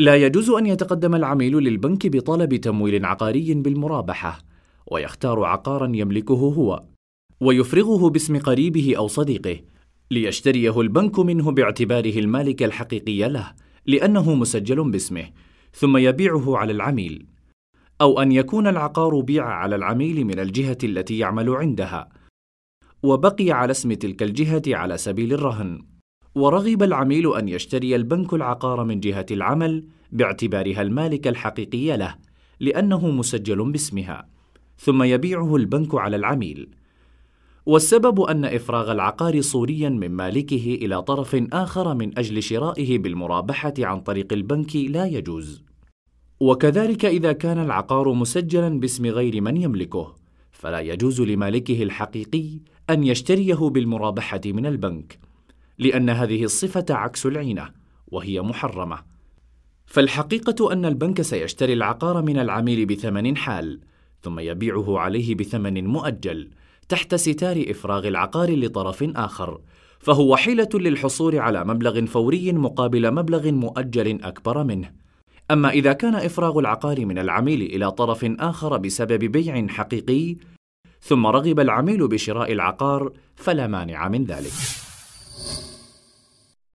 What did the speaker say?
لا يجوز أن يتقدم العميل للبنك بطلب تمويل عقاري بالمرابحة، ويختار عقارًا يملكه هو، ويفرغه باسم قريبه أو صديقه، ليشتريه البنك منه باعتباره المالك الحقيقي له، لأنه مسجل باسمه، ثم يبيعه على العميل. أو أن يكون العقار بيع على العميل من الجهة التي يعمل عندها، وبقي على اسم تلك الجهة على سبيل الرهن. ورغب العميل أن يشتري البنك العقار من جهة العمل باعتبارها المالك الحقيقي له لأنه مسجل باسمها ثم يبيعه البنك على العميل والسبب أن إفراغ العقار صوريا من مالكه إلى طرف آخر من أجل شرائه بالمرابحة عن طريق البنك لا يجوز وكذلك إذا كان العقار مسجلا باسم غير من يملكه فلا يجوز لمالكه الحقيقي أن يشتريه بالمرابحة من البنك لأن هذه الصفة عكس العينة وهي محرمة فالحقيقة أن البنك سيشتري العقار من العميل بثمن حال، ثم يبيعه عليه بثمن مؤجل، تحت ستار إفراغ العقار لطرف آخر، فهو حيلة للحصول على مبلغ فوري مقابل مبلغ مؤجل أكبر منه. أما إذا كان إفراغ العقار من العميل إلى طرف آخر بسبب بيع حقيقي، ثم رغب العميل بشراء العقار، فلا مانع من ذلك.